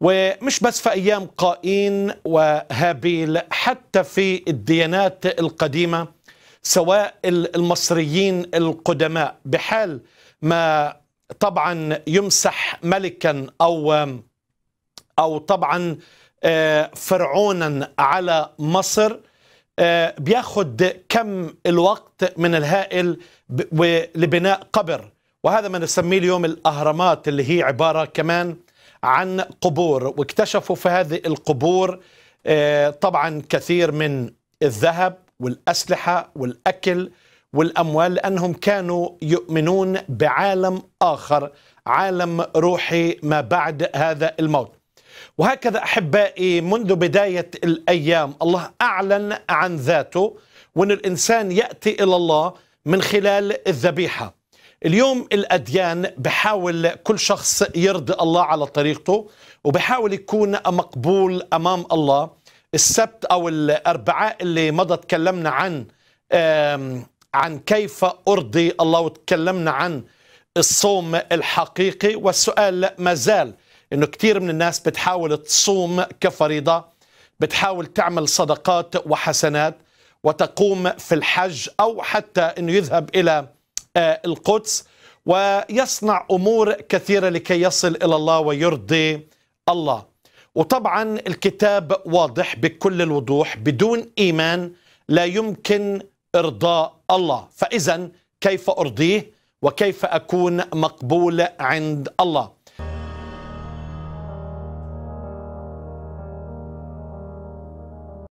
ومش بس في أيام قائين وهابيل حتى في الديانات القديمة سواء المصريين القدماء بحال ما طبعا يمسح ملكا أو أو طبعا آه، فرعونا على مصر آه، بياخد كم الوقت من الهائل لبناء قبر وهذا ما نسميه اليوم الأهرامات اللي هي عبارة كمان عن قبور واكتشفوا في هذه القبور آه، طبعا كثير من الذهب والأسلحة والأكل والأموال لأنهم كانوا يؤمنون بعالم آخر عالم روحي ما بعد هذا الموت وهكذا أحبائي منذ بداية الأيام الله أعلن عن ذاته وأن الإنسان يأتي إلى الله من خلال الذبيحة اليوم الأديان بحاول كل شخص يرضي الله على طريقته وبحاول يكون مقبول أمام الله السبت أو الأربعاء اللي مضى تكلمنا عن عن كيف أرضي الله وتكلمنا عن الصوم الحقيقي والسؤال ما زال انه كثير من الناس بتحاول تصوم كفريضه بتحاول تعمل صدقات وحسنات وتقوم في الحج او حتى انه يذهب الى آه، القدس ويصنع امور كثيره لكي يصل الى الله ويرضي الله. وطبعا الكتاب واضح بكل الوضوح بدون ايمان لا يمكن ارضاء الله، فاذا كيف ارضيه وكيف اكون مقبول عند الله؟